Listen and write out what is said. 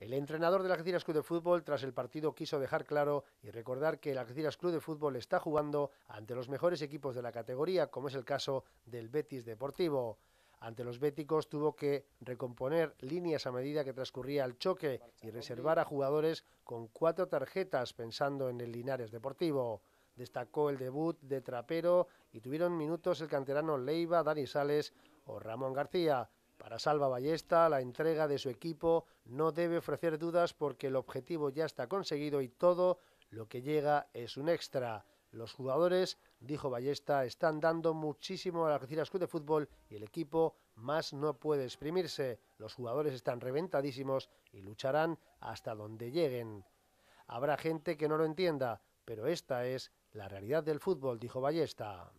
El entrenador del Algeciras Club de Fútbol tras el partido quiso dejar claro y recordar que el Algeciras Club de Fútbol está jugando ante los mejores equipos de la categoría, como es el caso del Betis Deportivo. Ante los béticos tuvo que recomponer líneas a medida que transcurría el choque y reservar a jugadores con cuatro tarjetas pensando en el Linares Deportivo. Destacó el debut de Trapero y tuvieron minutos el canterano Leiva, Dani Sales o Ramón García. Para Salva Ballesta, la entrega de su equipo no debe ofrecer dudas porque el objetivo ya está conseguido y todo lo que llega es un extra. Los jugadores, dijo Ballesta, están dando muchísimo a la Club de Fútbol y el equipo más no puede exprimirse. Los jugadores están reventadísimos y lucharán hasta donde lleguen. Habrá gente que no lo entienda, pero esta es la realidad del fútbol, dijo Ballesta.